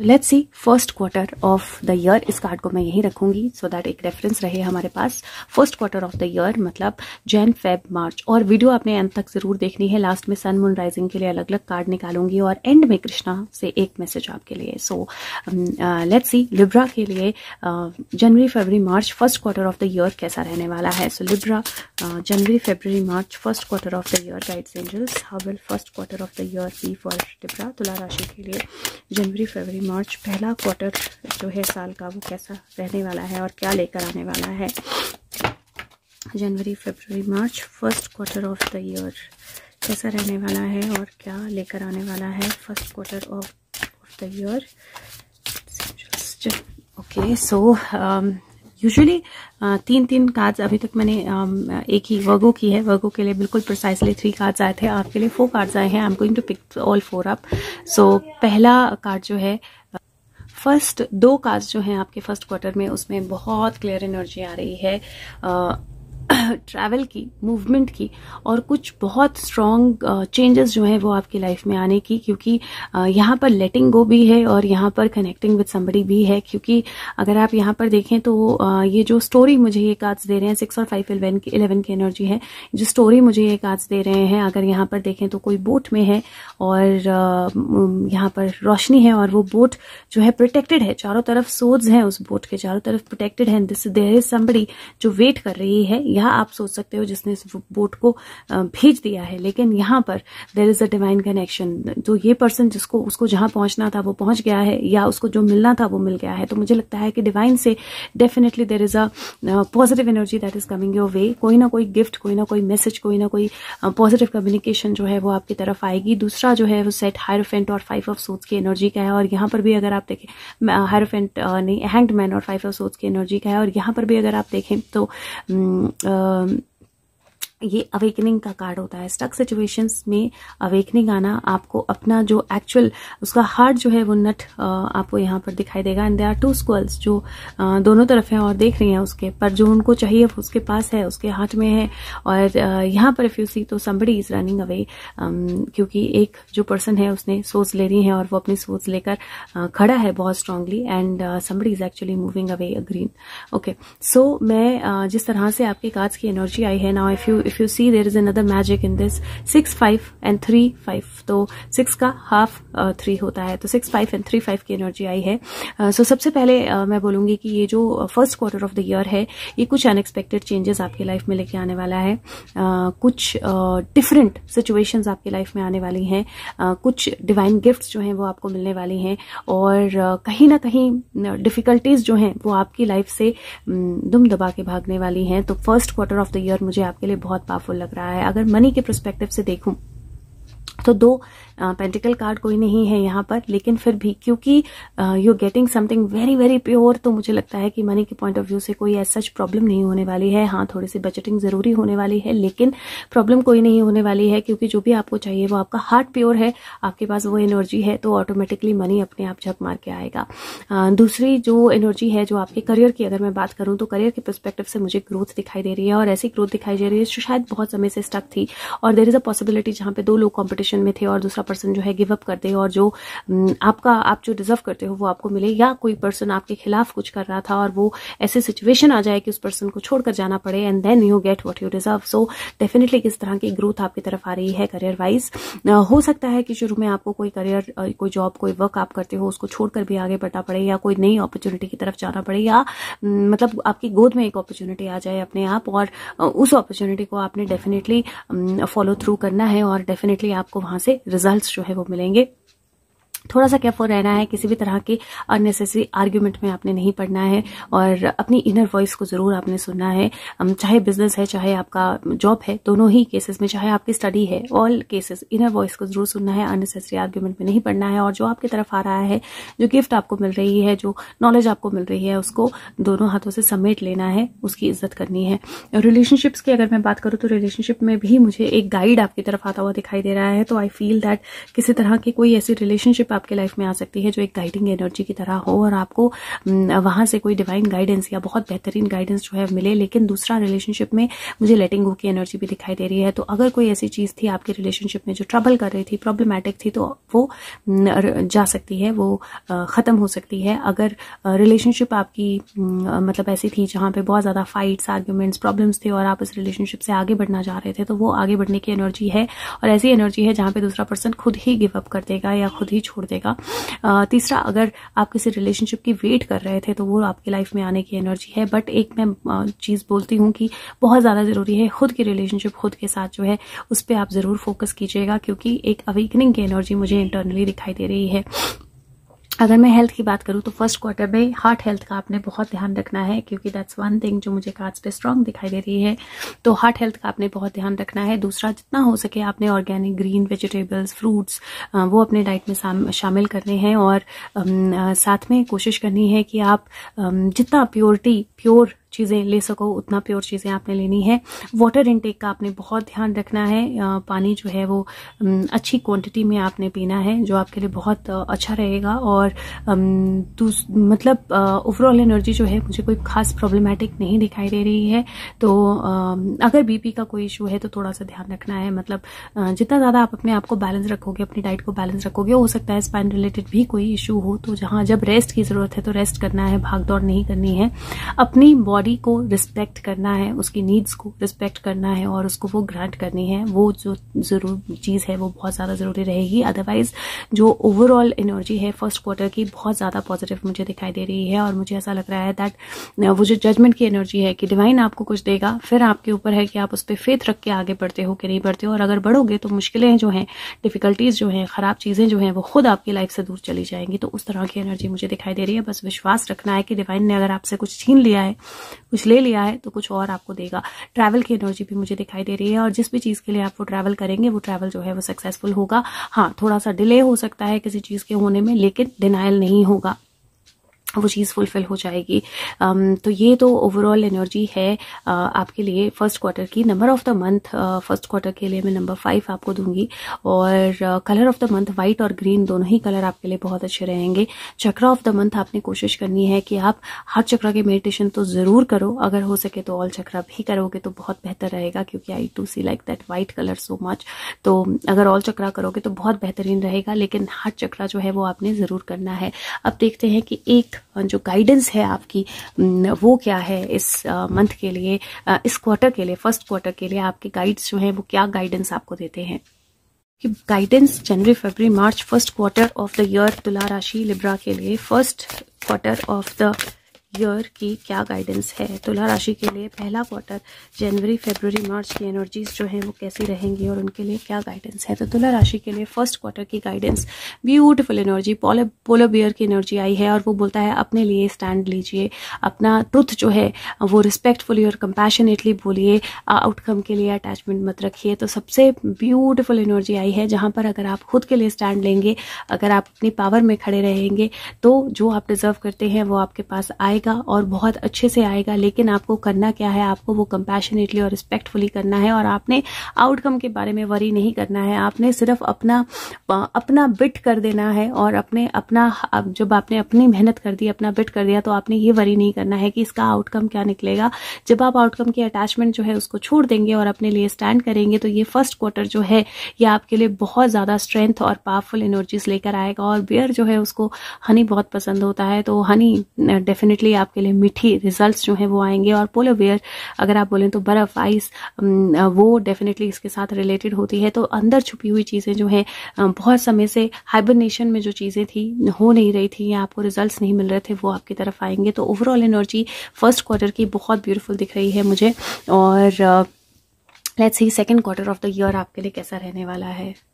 let's see first quarter of the year इस card को मैं यहीं रखूंगी सो so दैट एक रेफरेंस रहे हमारे पास first quarter of the year मतलब जैन फेब मार्च और वीडियो आपने एंड तक जरूर देखनी है लास्ट में सन मून राइजिंग के लिए अलग अलग कार्ड निकालूंगी और एंड में कृष्णा से एक मैसेज आपके लिए सो लेट्स सी लिब्रा के लिए जनवरी February March first quarter of the year कैसा रहने वाला है सो लिब्रा जनवरी February March first quarter of the year guides angels how will first quarter of the year be for Libra तुला राशि के लिए जनवरी फेबररी मार्च पहला क्वार्टर जो है साल का वो कैसा रहने वाला है और क्या लेकर आने वाला है जनवरी फरवरी मार्च first quarter of the year कैसा रहने वाला है और क्या लेकर आने वाला है first quarter of of the year okay so usually uh, तीन तीन कार्ड्स अभी तक मैंने um, एक ही वर्गो की है वर्गो के लिए बिल्कुल प्रिसाइसली थ्री कार्ड्स आए थे आपके लिए फोर कार्ड्स आए हैं I am going to pick all four up so पहला कार्ड जो है फर्स्ट दो कार्ड्स जो हैं आपके फर्स्ट क्वार्टर में उसमें बहुत क्लियर एनर्जी आ रही है uh, ट्रैवल की मूवमेंट की और कुछ बहुत स्ट्रॉन्ग चेंजेस uh, जो हैं वो आपकी लाइफ में आने की क्योंकि uh, यहाँ पर लेटिंग गो भी है और यहाँ पर कनेक्टिंग विद समबडी भी है क्योंकि अगर आप यहाँ पर देखें तो uh, ये जो स्टोरी मुझे ये कार्ड्स दे रहे हैं सिक्स और फाइव इलेवन की इलेवन की एनर्जी है जो स्टोरी मुझे ये कार्ड्स दे रहे हैं अगर यहाँ पर देखें तो कोई बोट में है और यहाँ पर रोशनी है और वो बोट जो है प्रोटेक्टेड है चारों तरफ सोज हैं उस बोट के चारों तरफ प्रोटेक्टेड है दिस देर इज समबड़ी जो वेट कर रही है या आप सोच सकते हो जिसने इस बोट को भेज दिया है लेकिन यहाँ पर there is a divine connection जो ये पर्सन जिसको उसको जहां पहुंचना था वो पहुंच गया है या उसको जो मिलना था वो मिल गया है तो मुझे लगता है कि डिवाइन से definitely there is a positive energy that is coming your way कोई ना कोई गिफ्ट कोई ना कोई मैसेज कोई ना कोई पॉजिटिव कम्युनिकेशन जो है वो आपकी तरफ आएगी दूसरा जो है वो सेट हायरोफेंट और फाइव ऑफ सोच की एनर्जी का है और यहां पर भी अगर आप देखें हायरोफेंट नहीं हैंड मैन और फाइव ऑफ सोच की एनर्जी का है और यहां पर भी अगर आप देखें तो 嗯。ये अवेकनिंग का कार्ड होता है स्टक सिचुएशंस में अवेकनिंग आना आपको अपना जो एक्चुअल उसका हार्ट जो है वो नट आपको यहाँ पर दिखाई देगा and they are two squirrels जो दोनों तरफ हैं और देख रही हैं उसके पर जो उनको चाहिए उसके पास है उसके हार्ट में है और यहाँ पर इफ यू सी तो संबड़ी इज रनिंग अवे क्योंकि एक जो पर्सन है उसने सोच ले रही है और वो अपनी सोच लेकर खड़ा है बहुत strongly and somebody is actually moving away a green okay so मैं जिस तरह से आपके कार्ड्स की एनर्जी आई है now if you if you see there is another magic in this six five and three five तो सिक्स का हाफ थ्री uh, होता है तो six five and three five की एनर्जी आई है सो uh, so, सबसे पहले uh, मैं बोलूंगी कि ये जो first quarter of the year है ये कुछ अनएक्सपेक्टेड चेंजेस आपकी लाइफ में लेके आने वाला है uh, कुछ डिफरेंट uh, सिचुएशंस आपकी लाइफ में आने वाली हैं uh, कुछ डिवाइन गिफ्ट्स जो हैं वो आपको मिलने वाली हैं और uh, कहीं ना कहीं डिफिकल्टीज uh, जो हैं वो आपकी लाइफ से um, दुम दबा के भागने वाली हैं तो first quarter of the year मुझे आपके लिए बहुत बहुत पावरफुल लग रहा है अगर मनी के परस्पेक्टिव से देखूं तो दो पेंटिकल कार्ड कोई नहीं है यहाँ पर लेकिन फिर भी क्योंकि you getting something very very pure तो मुझे लगता है कि मनी के पॉइंट ऑफ व्यू से कोई ऐसा सच प्रॉब्लम नहीं होने वाली है हाँ थोड़ी सी बजटिंग ज़रूरी होने वाली है लेकिन प्रॉब्लम कोई नहीं होने वाली है क्योंकि जो भी आपको चाहिए वो आपका हार्ट प्योर है आपके पास वो एनर्जी है तो ऑटोमेटिकली मनी अपने आप झक मार के आएगा आ, दूसरी जो एनर्जी है जो आपके करियर की अगर मैं बात करूँ तो करियर के परस्पेक्टिव से मुझे ग्रोथ दिखाई दे रही है और ऐसी ग्रोथ दिखाई दे रही है जो शायद बहुत समय से स्टक थी और देर इज़ अ पॉसिबिलिटी जहाँ पे दो लोग कॉम्पिटिशन सिचुएशन में थे और दूसरा पर्सन जो है गिव अप कर दे और जो हम्म, आपका आप जो डिजर्व करते हो वो आपको मिले या कोई पर्सन आपके खिलाफ कुछ कर रहा था और वो ऐसे सिचुएशन आ जाए कि उस पर्सन को छोड़कर जाना पड़े and then you get what you deserve so definitely किस तरह की ग्रोथ आपकी तरफ आ रही है करियर वाइज हो सकता है कि शुरू में आपको कोई करियर कोई जॉब कोई वर्क आप करते हो उसको छोड़कर भी आगे बढ़ना पड़े या कोई नई अपॉर्चुनिटी की तरफ जाना पड़े या हम्म, मतलब आपकी गोद में एक अपॉर्चुनिटी आ जाए अपने आप और उस अपॉर्चुनिटी को आपने डेफिनेटली फॉलो थ्रू करना है और डेफिनेटली आपको वहां से रिजल्ट जो है वो मिलेंगे थोड़ा सा केयरफुल रहना है किसी भी तरह के अननेसेसरी आर्ग्यूमेंट में आपने नहीं पढ़ना है और अपनी इनर वॉइस को ज़रूर आपने सुनना है चाहे बिजनेस है चाहे आपका जॉब है दोनों ही केसेस में चाहे आपकी स्टडी है ऑल केसेस इनर वॉइस को ज़रूर सुनना है अननेसेसरी आर्ग्यूमेंट में नहीं पढ़ना है और जो आपकी तरफ आ रहा है जो गिफ्ट आपको मिल रही है जो नॉलेज आपको मिल रही है उसको दोनों हाथों से समेट लेना है उसकी इज्जत करनी है रिलेशनशिप्स की अगर मैं बात करूँ तो रिलेशनशिप में भी मुझे एक गाइड आपकी तरफ आता हुआ दिखाई दे रहा है तो आई फील दैट किसी तरह की कोई ऐसी रिलेशनशिप आपके लाइफ में आ सकती है जो एक गाइडिंग एनर्जी की तरह हो और आपको वहां से कोई डिवाइन गाइडेंस या बहुत बेहतरीन गाइडेंस जो है मिले लेकिन दूसरा रिलेशनशिप में मुझे लेटिंग गो की एनर्जी भी दिखाई दे रही है तो अगर कोई ऐसी चीज थी आपके रिलेशनशिप में जो ट्रबल कर रही थी प्रॉब्लमैटिक थी तो वो जा सकती है वो खत्म हो सकती है अगर रिलेशनशिप आपकी मतलब ऐसी थी जहां पे बहुत ज़्यादा फाइट्स आर्ग्यूमेंट्स प्रॉब्लम्स थे और आप इस रिलेशनशिप से आगे बढ़ना चाह रहे थे तो वो आगे बढ़ने की एनर्जी है और ऐसी एनर्जी है जहां पे दूसरा पर्सन खुद ही गिव अप कर देगा या खुद ही छोड़ छोड़ देगा तीसरा अगर आप किसी रिलेशनशिप की वेट कर रहे थे तो वो आपकी लाइफ में आने की एनर्जी है बट एक मैं चीज़ बोलती हूँ कि बहुत ज़्यादा ज़रूरी है खुद की रिलेशनशिप खुद के साथ जो है उस पर आप ज़रूर फोकस कीजिएगा क्योंकि एक अवेकनिंग की एनर्जी मुझे इंटरनली दिखाई दे रही है अगर मैं हेल्थ की बात करूँ तो फर्स्ट क्वार्टर में हार्ट हेल्थ का आपने बहुत ध्यान रखना है क्योंकि दैट्स वन थिंग जो मुझे कार्ड्स पे स्ट्रांग दिखाई दे रही है तो हार्ट हेल्थ का आपने बहुत ध्यान रखना है दूसरा जितना हो सके आपने ऑर्गेनिक ग्रीन वेजिटेबल्स फ्रूट्स वो अपने डाइट में शामिल करने हैं और साथ में कोशिश करनी है कि आप जितना प्योरिटी प्योर चीज़ें ले सको उतना प्योर चीज़ें आपने लेनी है वाटर इनटेक का आपने बहुत ध्यान रखना है पानी जो है वो अच्छी क्वांटिटी में आपने पीना है जो आपके लिए बहुत अच्छा रहेगा और मतलब ओवरऑल एनर्जी जो है मुझे कोई खास प्रॉब्लमेटिक नहीं दिखाई दे रही है तो अगर बीपी का कोई इशू है तो थोड़ा सा ध्यान रखना है मतलब जितना ज़्यादा आप अपने आप को बैलेंस रखोगे अपनी डाइट को बैलेंस रखोगे हो सकता है स्पाइन रिलेटेड भी कोई इशू हो तो जहाँ जब रेस्ट की ज़रूरत है तो रेस्ट करना है भाग दौड़ नहीं करनी है अपनी बॉडी बॉडी को रिस्पेक्ट करना है उसकी नीड्स को रिस्पेक्ट करना है और उसको वो ग्रांट करनी है वो जो जरूर चीज़ है वो बहुत ज़्यादा ज़रूरी रहेगी अदरवाइज जो ओवरऑल एनर्जी है फर्स्ट क्वार्टर की बहुत ज़्यादा पॉजिटिव मुझे दिखाई दे रही है और मुझे ऐसा लग रहा है दैट वो जो जजमेंट की एनर्जी है कि डिवाइन आपको कुछ देगा फिर आपके ऊपर है कि आप उस पर फेथ रख के आगे बढ़ते हो कि नहीं बढ़ते हो और अगर बढ़ोगे तो मुश्किलें जो हैं डिफिकल्टीज़ जो हैं ख़राब चीज़ें जो हैं वो खुद आपकी लाइफ से दूर चली जाएंगी तो उस तरह की एनर्जी मुझे दिखाई दे रही है बस विश्वास रखना है कि डिवाइन ने अगर आपसे कुछ छीन लिया है कुछ ले लिया है तो कुछ और आपको देगा ट्रैवल की एनर्जी भी मुझे दिखाई दे रही है और जिस भी चीज़ के लिए आप वो ट्रैवल करेंगे वो ट्रैवल जो है वो सक्सेसफुल होगा हाँ थोड़ा सा डिले हो सकता है किसी चीज़ के होने में लेकिन डिनाइल नहीं होगा वो चीज़ फुलफिल हो जाएगी तो ये तो ओवरऑल एनर्जी है आपके लिए फर्स्ट क्वार्टर की number of the month first quarter के लिए मैं नंबर फाइव आपको दूंगी और colour of the month white और ग्रीन दोनों ही कलर आपके लिए बहुत अच्छे रहेंगे चक्रा ऑफ द मंथ आपने कोशिश करनी है कि आप हर चक्रा के मेडिटेशन तो ज़रूर करो अगर हो सके तो ऑल चक्रा भी करोगे तो बहुत बेहतर रहेगा क्योंकि I to see like that white colour so much तो अगर ऑल चक्रा करोगे तो बहुत बेहतरीन रहेगा लेकिन हर चक्रा जो है वो आपने ज़रूर करना है अब देखते हैं कि एक जो गाइडेंस है आपकी वो क्या है इस मंथ के लिए इस क्वार्टर के लिए फर्स्ट क्वार्टर के लिए आपके गाइड्स जो हैं वो क्या गाइडेंस आपको देते हैं कि गाइडेंस जनवरी फरवरी मार्च first quarter of the year तुला राशि लिब्रा के लिए first quarter of the year की क्या गाइडेंस है तुला राशि के लिए पहला क्वार्टर जनवरी फेबररी मार्च की एनर्जीज जो है वो कैसी रहेंगी और उनके लिए क्या गाइडेंस है तो तुला राशि के लिए फर्स्ट क्वार्टर की guidance beautiful energy polar polar bear की एनर्जी आई है और वो बोलता है अपने लिए स्टैंड लीजिए अपना ट्रुथ जो है वो रिस्पेक्टफुली और कंपैशनेटली बोलिए आउटकम के लिए अटैचमेंट मत रखिए तो सबसे ब्यूटिफुल एनर्जी आई है जहाँ पर अगर आप खुद के लिए स्टैंड लेंगे अगर आप अपनी पावर में खड़े रहेंगे तो जो आप डिजर्व करते हैं वो आपके पास आएगा आएगा और बहुत अच्छे से आएगा लेकिन आपको करना क्या है आपको वो कंपैशनेटली और रिस्पेक्टफुली करना है और आपने आउटकम के बारे में वरी नहीं करना है आपने सिर्फ अपना अपना बिट कर देना है और अपने अपना जब आपने अपनी मेहनत कर दी अपना बिट कर दिया तो आपने ये वरी नहीं करना है कि इसका आउटकम क्या निकलेगा जब आप आउटकम की अटैचमेंट जो है उसको छोड़ देंगे और अपने लिए स्टैंड करेंगे तो ये फर्स्ट क्वार्टर जो है ये आपके लिए बहुत ज़्यादा स्ट्रेंथ और पावरफुल एनर्जीज लेकर आएगा और बियर जो है उसको हनी बहुत पसंद होता है तो हनी डेफिनेटली ही आपके लिए मीठी रिजल्ट्स जो है वो आएंगे और पोलो वेयर अगर आप बोलें तो बर्फ आइस um, uh, वो डेफिनेटली इसके साथ रिलेटेड होती है तो अंदर छुपी हुई चीज़ें जो है um, बहुत समय से हाइबरनेशन में जो चीज़ें थी हो नहीं रही थी या आपको रिजल्ट नहीं मिल रहे थे वो आपकी तरफ आएंगे तो ओवरऑल एनर्जी फर्स्ट क्वार्टर की बहुत ब्यूटीफुल दिख रही है मुझे और let's see second quarter of the year आपके लिए कैसा रहने वाला है